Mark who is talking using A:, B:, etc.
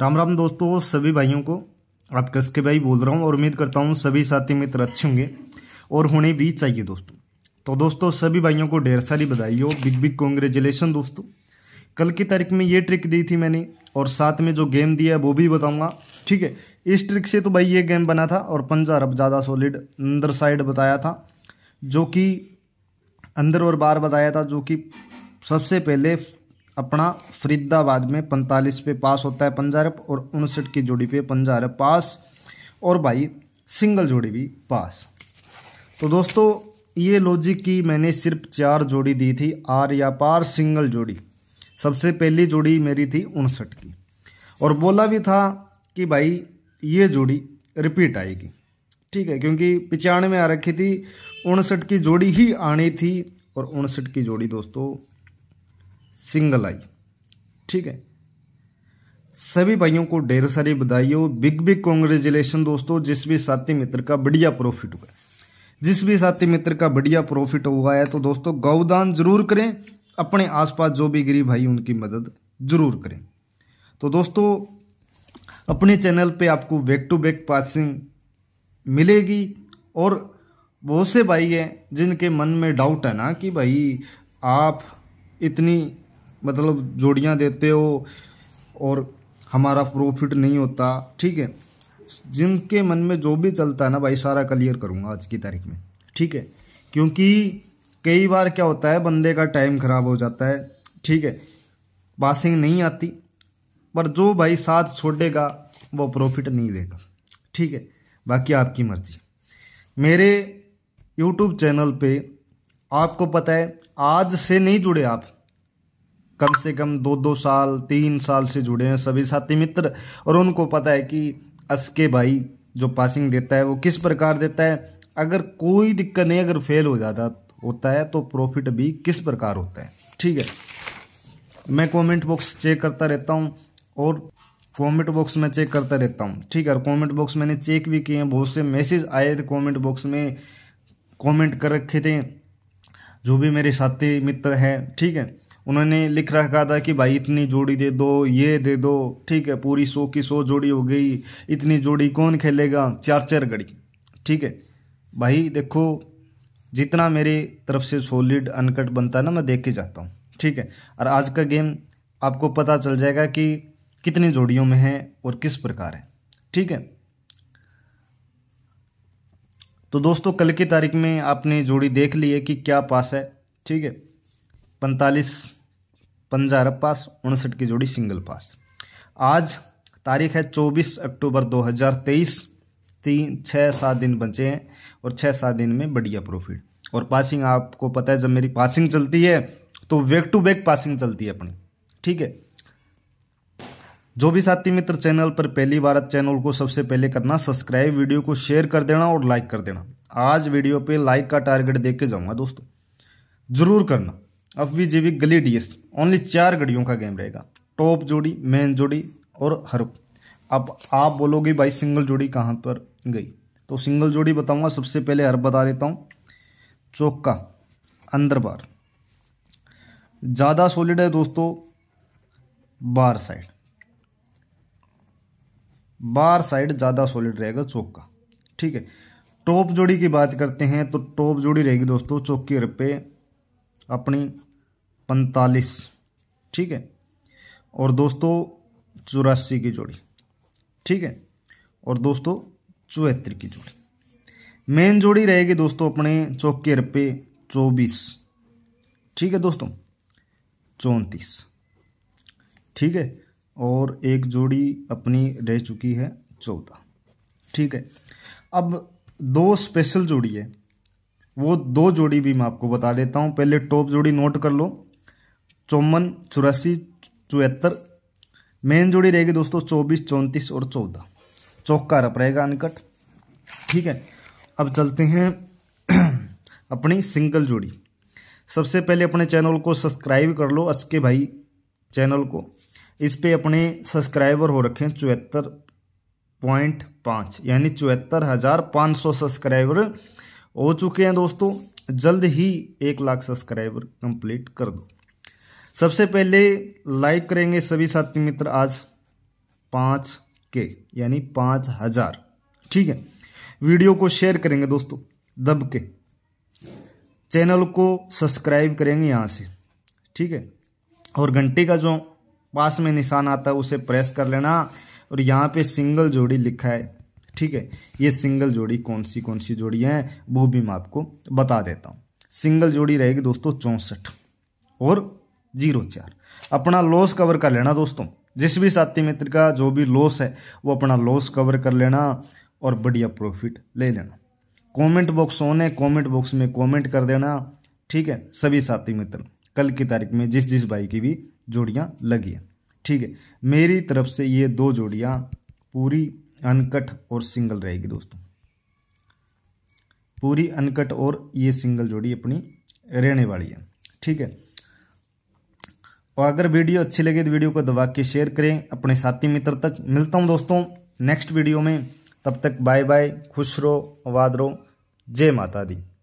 A: राम राम दोस्तों सभी भाइयों को आप कस के भाई बोल रहा हूँ और उम्मीद करता हूँ सभी साथी मित्र अच्छे होंगे और होने भी चाहिए दोस्तों तो दोस्तों सभी भाइयों को ढेर सारी बधाई हो बिग बिग कॉन्ग्रेचुलेसन दोस्तों कल की तारीख में ये ट्रिक दी थी मैंने और साथ में जो गेम दिया है वो भी बताऊंगा ठीक है इस ट्रिक से तो भाई ये गेम बना था और पंजा अरब ज़्यादा सॉलिड अंदर साइड बताया था जो कि अंदर और बाहर बताया था जो कि सबसे पहले अपना फरीदाबाद में पैंतालीस पे पास होता है पंजारप और उनसठ की जोड़ी पे पंजारप पास और भाई सिंगल जोड़ी भी पास तो दोस्तों ये लॉजिक की मैंने सिर्फ चार जोड़ी दी थी आर या पार सिंगल जोड़ी सबसे पहली जोड़ी मेरी थी उनसठ की और बोला भी था कि भाई ये जोड़ी रिपीट आएगी ठीक है क्योंकि पिचानवे आ रखी थी उनसठ की जोड़ी ही आनी थी और उनसठ की जोड़ी दोस्तों सिंगल आई ठीक है सभी भाइयों को ढेर सारी बधाई हो बिग बिग कॉन्ग्रेचुलेशन दोस्तों जिस भी साथी मित्र का बढ़िया प्रॉफिट हुआ जिस भी साथी मित्र का बढ़िया प्रॉफिट हुआ है तो दोस्तों गौदान जरूर करें अपने आसपास जो भी गरीब भाई उनकी मदद जरूर करें तो दोस्तों अपने चैनल पे आपको बैक टू बैक पासिंग मिलेगी और बहुत से भाई हैं जिनके मन में डाउट है ना कि भाई आप इतनी मतलब जोड़ियाँ देते हो और हमारा प्रॉफिट नहीं होता ठीक है जिनके मन में जो भी चलता है ना भाई सारा क्लियर करूँगा आज की तारीख में ठीक है क्योंकि कई बार क्या होता है बंदे का टाइम ख़राब हो जाता है ठीक है पासिंग नहीं आती पर जो भाई साथ छोड़ेगा वो प्रॉफिट नहीं देगा ठीक है बाकी आपकी मर्जी मेरे यूट्यूब चैनल पे आपको पता है आज से नहीं जुड़े आप कम से कम दो दो साल तीन साल से जुड़े हैं सभी साथी मित्र और उनको पता है कि असके भाई जो पासिंग देता है वो किस प्रकार देता है अगर कोई दिक्कत नहीं अगर फेल हो जाता होता है तो प्रॉफिट भी किस प्रकार होता है ठीक है मैं कमेंट बॉक्स चेक करता रहता हूँ और कमेंट बॉक्स में चेक करता रहता हूँ ठीक है कमेंट बॉक्स मैंने चेक भी किए हैं बहुत से मैसेज आए थे कमेंट बॉक्स में कमेंट कर रखे थे जो भी मेरे साथी मित्र हैं ठीक है उन्होंने लिख रखा था कि भाई इतनी जोड़ी दे दो ये दे दो ठीक है पूरी सौ की सौ जोड़ी हो गई इतनी जोड़ी कौन खेलेगा चार चार घड़ी ठीक है भाई देखो जितना मेरी तरफ से सॉलिड अनकट बनता है ना मैं देख के जाता हूँ ठीक है और आज का गेम आपको पता चल जाएगा कि कितनी जोड़ियों में है और किस प्रकार है ठीक है तो दोस्तों कल की तारीख में आपने जोड़ी देख ली है कि क्या पास है ठीक है पैंतालीस पंजा पास उनसठ की जोड़ी सिंगल पास आज तारीख है 24 अक्टूबर 2023 तीन छः सात दिन बचे हैं और छः सात दिन में बढ़िया प्रॉफिट और पासिंग आपको पता है जब मेरी पासिंग चलती है तो बैक टू बैक पासिंग चलती है अपनी ठीक है जो भी साथी मित्र चैनल पर पहली बार चैनल को सबसे पहले करना सब्सक्राइब वीडियो को शेयर कर देना और लाइक कर देना आज वीडियो पे लाइक का टारगेट देख के जाऊंगा दोस्तों जरूर करना अब अविजीविक गली डीएस ओनली चार गड़ियों का गेम रहेगा टॉप जोड़ी मेन जोड़ी और हर अब आप बोलोगे भाई सिंगल जोड़ी कहाँ पर गई तो सिंगल जोड़ी बताऊंगा सबसे पहले हर बता देता हूँ चौका अंदर बार ज़्यादा सॉलिड है दोस्तों बार साइड बार साइड ज़्यादा सॉलिड रहेगा चौक का ठीक है टॉप जोड़ी की बात करते हैं तो टॉप जोड़ी रहेगी दोस्तों चौकी पे अपनी पैंतालीस ठीक है और दोस्तों चौरासी की जोड़ी ठीक है और दोस्तों चौहत्तर की जोड़ी मेन जोड़ी रहेगी दोस्तों अपने चौके रुपये चौबीस ठीक है दोस्तों चौंतीस ठीक है और एक जोड़ी अपनी रह चुकी है चौदह ठीक है अब दो स्पेशल जोड़ी है वो दो जोड़ी भी मैं आपको बता देता हूँ पहले टॉप जोड़ी नोट कर लो चौवन चौरासी चौहत्तर मेन जोड़ी रहेगी दोस्तों चौबीस चौंतीस और चौदह चौका रप रहेगा अनकट ठीक है अब चलते हैं अपनी सिंगल जोड़ी सबसे पहले अपने चैनल को सब्सक्राइब कर लो असके भाई चैनल को इस पे अपने सब्सक्राइबर हो रखे हैं चौहत्तर पॉइंट पाँच यानी चौहत्तर हज़ार पाँच सौ सब्सक्राइबर हो चुके हैं दोस्तों जल्द ही एक लाख सब्सक्राइबर कंप्लीट कर दो सबसे पहले लाइक करेंगे सभी साथी मित्र आज पाँच के यानी पाँच हजार ठीक है वीडियो को शेयर करेंगे दोस्तों दब के चैनल को सब्सक्राइब करेंगे यहाँ से ठीक है और घंटे का जो पास में निशान आता है उसे प्रेस कर लेना और यहाँ पे सिंगल जोड़ी लिखा है ठीक है ये सिंगल जोड़ी कौन सी कौन सी जोड़ी है वो भी मैं आपको बता देता हूँ सिंगल जोड़ी रहेगी दोस्तों चौंसठ और जीरो चार अपना लॉस कवर कर लेना दोस्तों जिस भी साथी मित्र का जो भी लॉस है वो अपना लॉस कवर कर लेना और बढ़िया प्रॉफिट ले लेना कमेंट बॉक्स ऑन है कमेंट बॉक्स में कमेंट कर देना ठीक है सभी साथी मित्र कल की तारीख में जिस जिस भाई की भी जोड़ियाँ लगी है ठीक है मेरी तरफ से ये दो जोड़ियाँ पूरी अनकट और सिंगल रहेगी दोस्तों पूरी अनकट और ये सिंगल जोड़ी अपनी रहने वाली है ठीक है और अगर वीडियो अच्छी लगे तो वीडियो को दबा के शेयर करें अपने साथी मित्र तक मिलता हूँ दोस्तों नेक्स्ट वीडियो में तब तक बाय बाय खुश रहो आबाद रहो जय माता दी